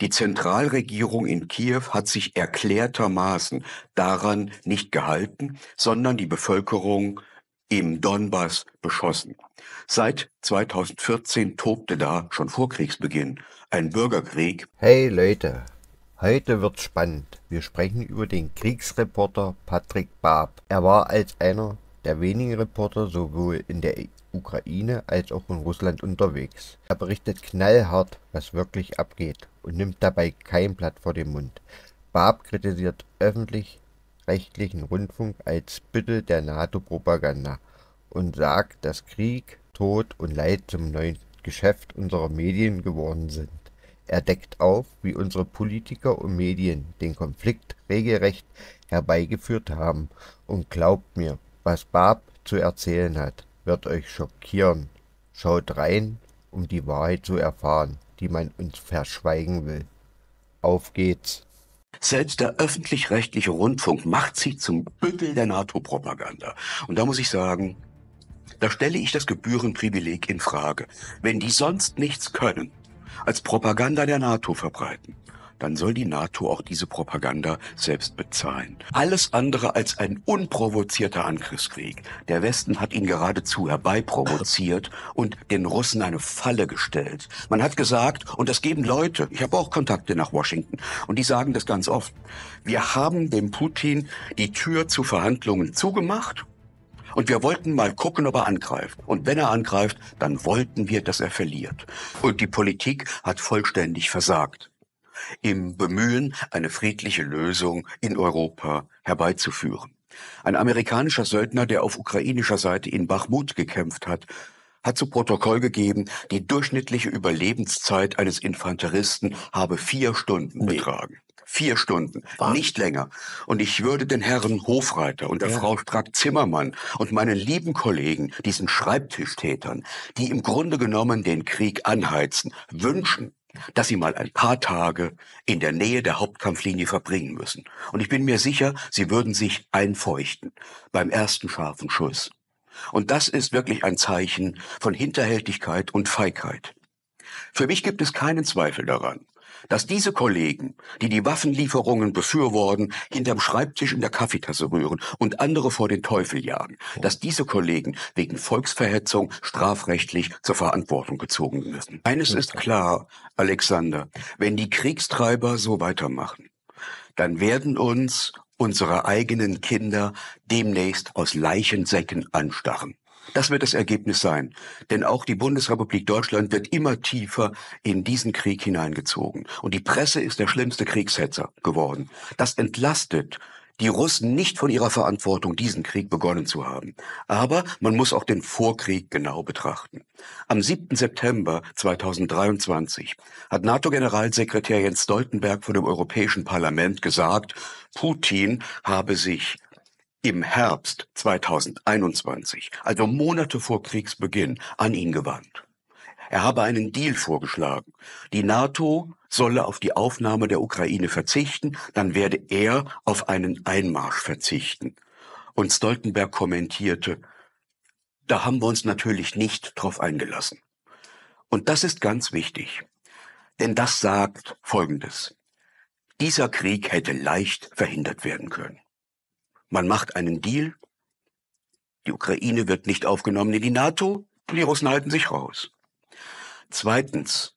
Die Zentralregierung in Kiew hat sich erklärtermaßen daran nicht gehalten, sondern die Bevölkerung im Donbass beschossen. Seit 2014 tobte da schon vor Kriegsbeginn ein Bürgerkrieg. Hey Leute, heute wird's spannend. Wir sprechen über den Kriegsreporter Patrick Barb. Er war als einer der wenigen Reporter sowohl in der Ukraine als auch in Russland unterwegs. Er berichtet knallhart, was wirklich abgeht und nimmt dabei kein Blatt vor den Mund. Barb kritisiert öffentlich-rechtlichen Rundfunk als Büttel der NATO-Propaganda und sagt, dass Krieg, Tod und Leid zum neuen Geschäft unserer Medien geworden sind. Er deckt auf, wie unsere Politiker und Medien den Konflikt regelrecht herbeigeführt haben und glaubt mir, was Barb zu erzählen hat wird euch schockieren. Schaut rein, um die Wahrheit zu erfahren, die man uns verschweigen will. Auf geht's. Selbst der öffentlich-rechtliche Rundfunk macht sie zum Büttel der NATO-Propaganda. Und da muss ich sagen, da stelle ich das Gebührenprivileg in Frage. Wenn die sonst nichts können, als Propaganda der NATO verbreiten dann soll die NATO auch diese Propaganda selbst bezahlen. Alles andere als ein unprovozierter Angriffskrieg. Der Westen hat ihn geradezu herbeiprovoziert und den Russen eine Falle gestellt. Man hat gesagt, und das geben Leute, ich habe auch Kontakte nach Washington, und die sagen das ganz oft, wir haben dem Putin die Tür zu Verhandlungen zugemacht und wir wollten mal gucken, ob er angreift. Und wenn er angreift, dann wollten wir, dass er verliert. Und die Politik hat vollständig versagt im Bemühen, eine friedliche Lösung in Europa herbeizuführen. Ein amerikanischer Söldner, der auf ukrainischer Seite in Bachmut gekämpft hat, hat zu Protokoll gegeben, die durchschnittliche Überlebenszeit eines Infanteristen habe vier Stunden betragen. Vier Stunden, Wahnsinn. nicht länger. Und ich würde den Herren Hofreiter und der ja. Frau Strack-Zimmermann und meinen lieben Kollegen, diesen Schreibtischtätern, die im Grunde genommen den Krieg anheizen, wünschen, dass sie mal ein paar Tage in der Nähe der Hauptkampflinie verbringen müssen. Und ich bin mir sicher, sie würden sich einfeuchten beim ersten scharfen Schuss. Und das ist wirklich ein Zeichen von Hinterhältigkeit und Feigheit. Für mich gibt es keinen Zweifel daran, dass diese Kollegen, die die Waffenlieferungen befürworten, hinterm Schreibtisch in der Kaffeetasse rühren und andere vor den Teufel jagen, dass diese Kollegen wegen Volksverhetzung strafrechtlich zur Verantwortung gezogen werden. Eines ist klar, Alexander, wenn die Kriegstreiber so weitermachen, dann werden uns unsere eigenen Kinder demnächst aus Leichensäcken anstarren. Das wird das Ergebnis sein. Denn auch die Bundesrepublik Deutschland wird immer tiefer in diesen Krieg hineingezogen. Und die Presse ist der schlimmste Kriegshetzer geworden. Das entlastet die Russen nicht von ihrer Verantwortung, diesen Krieg begonnen zu haben. Aber man muss auch den Vorkrieg genau betrachten. Am 7. September 2023 hat NATO-Generalsekretär Jens Stoltenberg vor dem Europäischen Parlament gesagt, Putin habe sich im Herbst 2021, also Monate vor Kriegsbeginn, an ihn gewandt. Er habe einen Deal vorgeschlagen. Die NATO solle auf die Aufnahme der Ukraine verzichten, dann werde er auf einen Einmarsch verzichten. Und Stoltenberg kommentierte, da haben wir uns natürlich nicht drauf eingelassen. Und das ist ganz wichtig. Denn das sagt Folgendes. Dieser Krieg hätte leicht verhindert werden können. Man macht einen Deal. Die Ukraine wird nicht aufgenommen in die NATO und die Russen halten sich raus. Zweitens,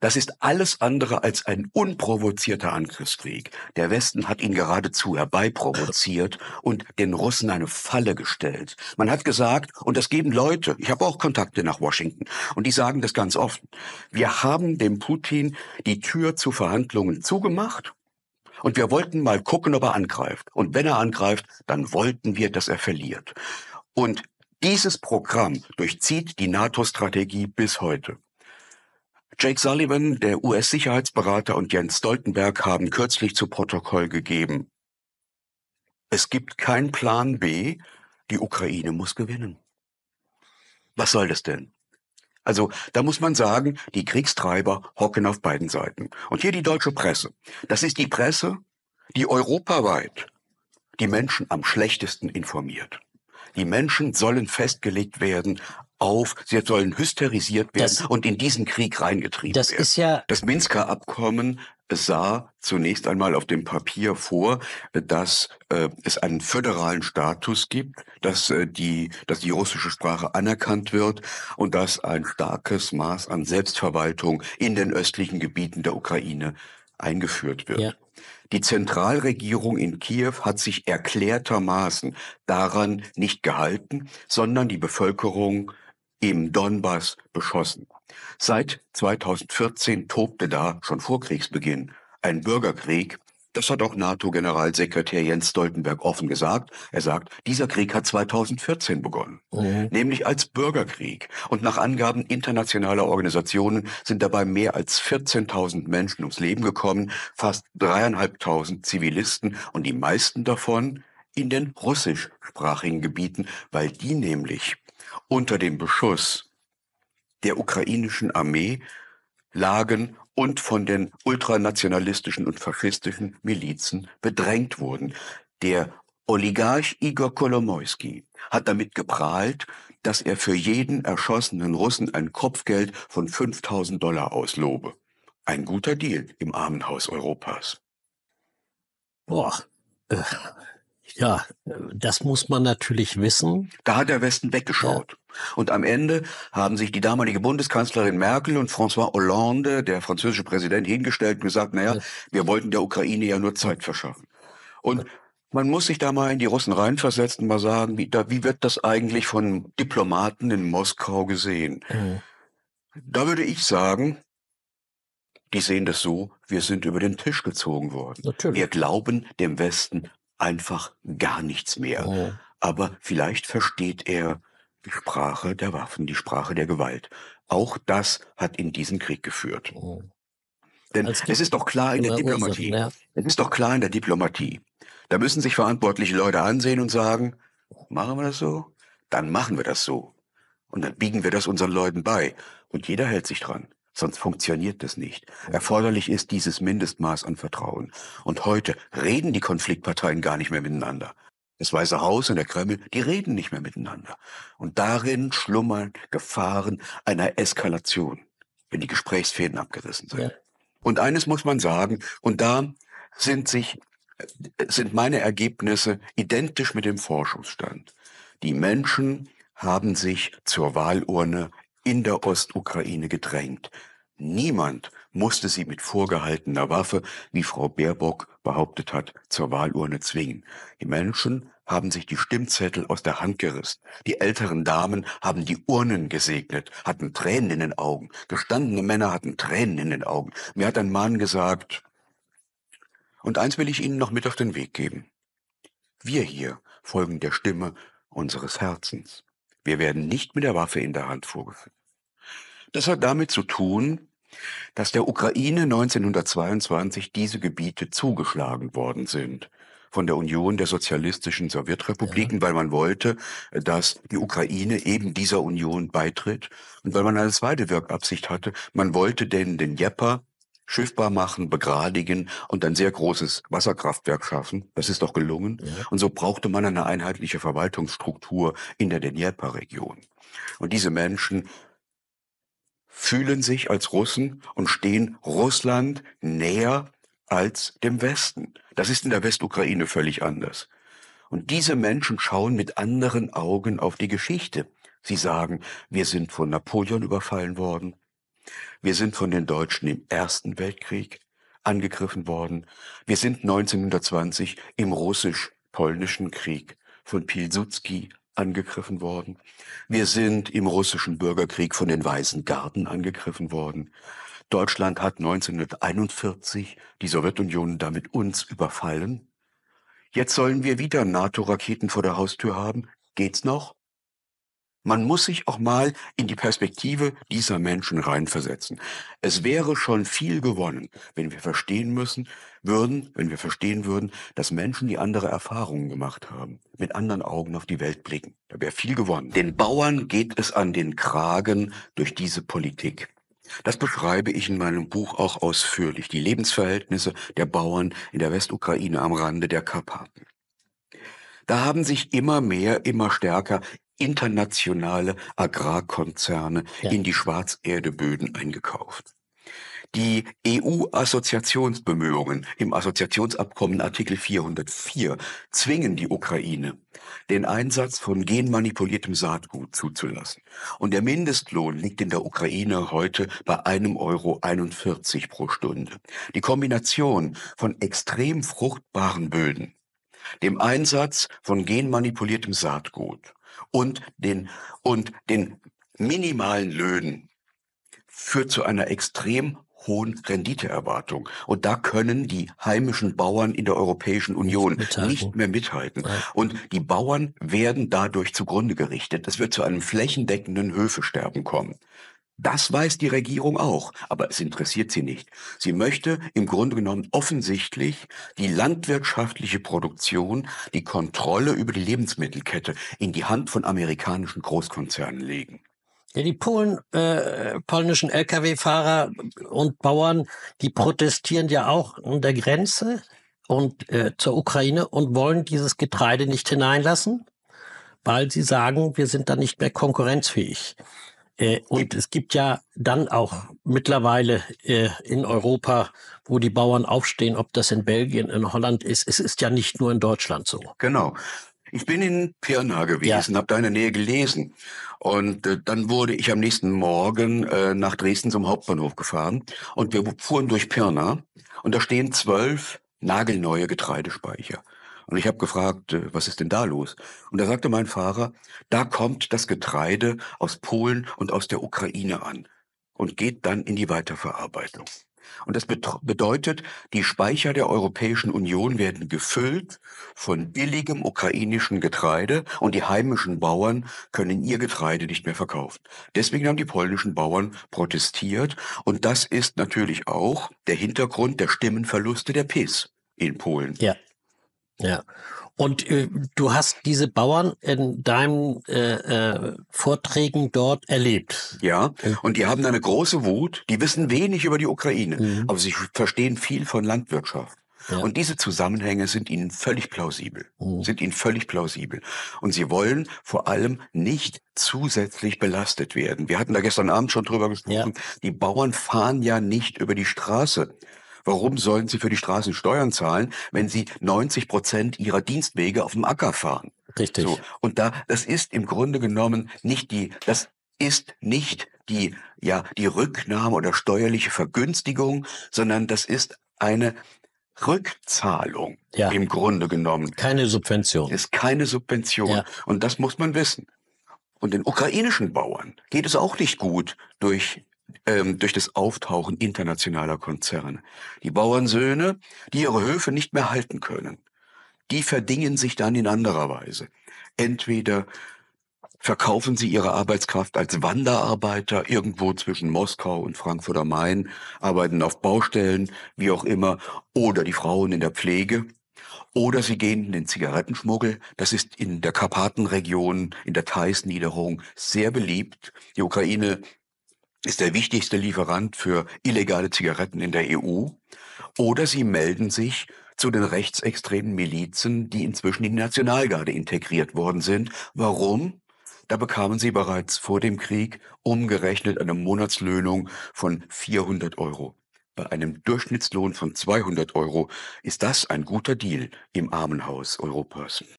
das ist alles andere als ein unprovozierter Angriffskrieg. Der Westen hat ihn geradezu herbeiprovoziert und den Russen eine Falle gestellt. Man hat gesagt, und das geben Leute, ich habe auch Kontakte nach Washington, und die sagen das ganz offen, wir haben dem Putin die Tür zu Verhandlungen zugemacht und wir wollten mal gucken, ob er angreift. Und wenn er angreift, dann wollten wir, dass er verliert. Und dieses Programm durchzieht die NATO-Strategie bis heute. Jake Sullivan, der US-Sicherheitsberater und Jens Stoltenberg haben kürzlich zu Protokoll gegeben. Es gibt keinen Plan B, die Ukraine muss gewinnen. Was soll das denn? Also da muss man sagen, die Kriegstreiber hocken auf beiden Seiten. Und hier die deutsche Presse. Das ist die Presse, die europaweit die Menschen am schlechtesten informiert. Die Menschen sollen festgelegt werden auf, sie sollen hysterisiert werden das, und in diesen Krieg reingetrieben das werden. Ist ja das Minsker Abkommen sah zunächst einmal auf dem Papier vor, dass äh, es einen föderalen Status gibt, dass, äh, die, dass die russische Sprache anerkannt wird und dass ein starkes Maß an Selbstverwaltung in den östlichen Gebieten der Ukraine eingeführt wird. Ja. Die Zentralregierung in Kiew hat sich erklärtermaßen daran nicht gehalten, sondern die Bevölkerung im Donbass beschossen. Seit 2014 tobte da schon vor Kriegsbeginn ein Bürgerkrieg. Das hat auch NATO-Generalsekretär Jens Stoltenberg offen gesagt. Er sagt, dieser Krieg hat 2014 begonnen, mhm. nämlich als Bürgerkrieg. Und nach Angaben internationaler Organisationen sind dabei mehr als 14.000 Menschen ums Leben gekommen, fast dreieinhalbtausend Zivilisten und die meisten davon in den russischsprachigen Gebieten, weil die nämlich unter dem Beschuss der ukrainischen Armee lagen und von den ultranationalistischen und faschistischen Milizen bedrängt wurden. Der Oligarch Igor Kolomoisky hat damit geprahlt, dass er für jeden erschossenen Russen ein Kopfgeld von 5000 Dollar auslobe. Ein guter Deal im Armenhaus Europas. Boah, äh. Ja, das muss man natürlich wissen. Da hat der Westen weggeschaut. Ja. Und am Ende haben sich die damalige Bundeskanzlerin Merkel und François Hollande, der französische Präsident, hingestellt und gesagt, naja, ja. wir wollten der Ukraine ja nur Zeit verschaffen. Und man muss sich da mal in die Russen reinversetzen, mal sagen, wie, da, wie wird das eigentlich von Diplomaten in Moskau gesehen? Mhm. Da würde ich sagen, die sehen das so, wir sind über den Tisch gezogen worden. Natürlich. Wir glauben dem Westen einfach gar nichts mehr. Oh. Aber vielleicht versteht er die Sprache der Waffen, die Sprache der Gewalt. Auch das hat in diesen Krieg geführt. Oh. Denn es ist doch klar in der Diplomatie. Ursachen, ja. Es ist doch klar in der Diplomatie. Da müssen sich verantwortliche Leute ansehen und sagen, machen wir das so? Dann machen wir das so. Und dann biegen wir das unseren Leuten bei. Und jeder hält sich dran. Sonst funktioniert das nicht. Erforderlich ist dieses Mindestmaß an Vertrauen. Und heute reden die Konfliktparteien gar nicht mehr miteinander. Das Weiße Haus und der Kreml, die reden nicht mehr miteinander. Und darin schlummern Gefahren einer Eskalation, wenn die Gesprächsfäden abgerissen sind. Ja. Und eines muss man sagen, und da sind sich, sind meine Ergebnisse identisch mit dem Forschungsstand. Die Menschen haben sich zur Wahlurne in der Ostukraine gedrängt. Niemand musste sie mit vorgehaltener Waffe, wie Frau Baerbock behauptet hat, zur Wahlurne zwingen. Die Menschen haben sich die Stimmzettel aus der Hand gerissen. Die älteren Damen haben die Urnen gesegnet, hatten Tränen in den Augen. Gestandene Männer hatten Tränen in den Augen. Mir hat ein Mann gesagt, und eins will ich Ihnen noch mit auf den Weg geben. Wir hier folgen der Stimme unseres Herzens. Wir werden nicht mit der Waffe in der Hand vorgeführt. Das hat damit zu tun, dass der Ukraine 1922 diese Gebiete zugeschlagen worden sind von der Union der sozialistischen Sowjetrepubliken, ja. weil man wollte, dass die Ukraine eben dieser Union beitritt und weil man eine zweite Wirkabsicht hatte. Man wollte denn den Jepper schiffbar machen, begradigen und ein sehr großes Wasserkraftwerk schaffen. Das ist doch gelungen. Ja. Und so brauchte man eine einheitliche Verwaltungsstruktur in der Dnieper-Region. Und diese Menschen fühlen sich als Russen und stehen Russland näher als dem Westen. Das ist in der Westukraine völlig anders. Und diese Menschen schauen mit anderen Augen auf die Geschichte. Sie sagen, wir sind von Napoleon überfallen worden, wir sind von den Deutschen im Ersten Weltkrieg angegriffen worden, wir sind 1920 im russisch-polnischen Krieg von Pilsudski angegriffen worden. Wir sind im russischen Bürgerkrieg von den Weißen Garten angegriffen worden. Deutschland hat 1941 die Sowjetunion damit uns überfallen. Jetzt sollen wir wieder NATO-Raketen vor der Haustür haben. Geht's noch? Man muss sich auch mal in die Perspektive dieser Menschen reinversetzen. Es wäre schon viel gewonnen, wenn wir verstehen müssen, würden, wenn wir verstehen würden, dass Menschen, die andere Erfahrungen gemacht haben, mit anderen Augen auf die Welt blicken. Da wäre viel gewonnen. Den Bauern geht es an den Kragen durch diese Politik. Das beschreibe ich in meinem Buch auch ausführlich, die Lebensverhältnisse der Bauern in der Westukraine am Rande der Karpaten. Da haben sich immer mehr, immer stärker internationale Agrarkonzerne ja. in die Schwarzerdeböden eingekauft. Die EU-Assoziationsbemühungen im Assoziationsabkommen Artikel 404 zwingen die Ukraine, den Einsatz von genmanipuliertem Saatgut zuzulassen. Und der Mindestlohn liegt in der Ukraine heute bei einem Euro 41 pro Stunde. Die Kombination von extrem fruchtbaren Böden, dem Einsatz von genmanipuliertem Saatgut und den, und den minimalen Löhnen führt zu einer extrem hohen Renditeerwartung. Und da können die heimischen Bauern in der Europäischen Union mithalten. nicht mehr mithalten. Und die Bauern werden dadurch zugrunde gerichtet. Es wird zu einem flächendeckenden Höfesterben kommen. Das weiß die Regierung auch, aber es interessiert sie nicht. Sie möchte im Grunde genommen offensichtlich die landwirtschaftliche Produktion, die Kontrolle über die Lebensmittelkette in die Hand von amerikanischen Großkonzernen legen. Ja, die Polen, äh, polnischen Lkw-Fahrer und Bauern, die protestieren ja auch an der Grenze und äh, zur Ukraine und wollen dieses Getreide nicht hineinlassen, weil sie sagen, wir sind da nicht mehr konkurrenzfähig. Äh, und es gibt ja dann auch mittlerweile äh, in Europa, wo die Bauern aufstehen, ob das in Belgien, in Holland ist. Es ist ja nicht nur in Deutschland so. Genau. Ich bin in Pirna gewesen, ja. habe da in der Nähe gelesen. Und äh, dann wurde ich am nächsten Morgen äh, nach Dresden zum Hauptbahnhof gefahren. Und wir fuhren durch Pirna. Und da stehen zwölf nagelneue Getreidespeicher. Und ich habe gefragt, äh, was ist denn da los? Und da sagte mein Fahrer, da kommt das Getreide aus Polen und aus der Ukraine an und geht dann in die Weiterverarbeitung. Und das bedeutet, die Speicher der Europäischen Union werden gefüllt von billigem ukrainischen Getreide und die heimischen Bauern können ihr Getreide nicht mehr verkaufen. Deswegen haben die polnischen Bauern protestiert und das ist natürlich auch der Hintergrund der Stimmenverluste der PIS in Polen. Ja. Ja. Und äh, du hast diese Bauern in deinen äh, äh, Vorträgen dort erlebt. Ja, hm. und die haben eine große Wut. Die wissen wenig über die Ukraine, mhm. aber sie verstehen viel von Landwirtschaft. Ja. Und diese Zusammenhänge sind ihnen völlig plausibel, mhm. sind ihnen völlig plausibel. Und sie wollen vor allem nicht zusätzlich belastet werden. Wir hatten da gestern Abend schon drüber gesprochen. Ja. Die Bauern fahren ja nicht über die Straße, Warum sollen sie für die Straßen Steuern zahlen, wenn sie 90 Prozent ihrer Dienstwege auf dem Acker fahren? Richtig. So, und da, das ist im Grunde genommen nicht die, das ist nicht die, ja, die Rücknahme oder steuerliche Vergünstigung, sondern das ist eine Rückzahlung ja. im Grunde genommen. Keine Subvention. Ist keine Subvention. Ja. Und das muss man wissen. Und den ukrainischen Bauern geht es auch nicht gut durch ähm, durch das Auftauchen internationaler Konzerne. Die Bauernsöhne, die ihre Höfe nicht mehr halten können, die verdingen sich dann in anderer Weise. Entweder verkaufen sie ihre Arbeitskraft als Wanderarbeiter irgendwo zwischen Moskau und Frankfurt am Main, arbeiten auf Baustellen, wie auch immer, oder die Frauen in der Pflege, oder sie gehen in den Zigarettenschmuggel. Das ist in der Karpatenregion, in der Thais-Niederung sehr beliebt. Die Ukraine ist der wichtigste Lieferant für illegale Zigaretten in der EU. Oder sie melden sich zu den rechtsextremen Milizen, die inzwischen in die Nationalgarde integriert worden sind. Warum? Da bekamen sie bereits vor dem Krieg umgerechnet eine Monatslöhnung von 400 Euro. Bei einem Durchschnittslohn von 200 Euro ist das ein guter Deal im Armenhaus Europas.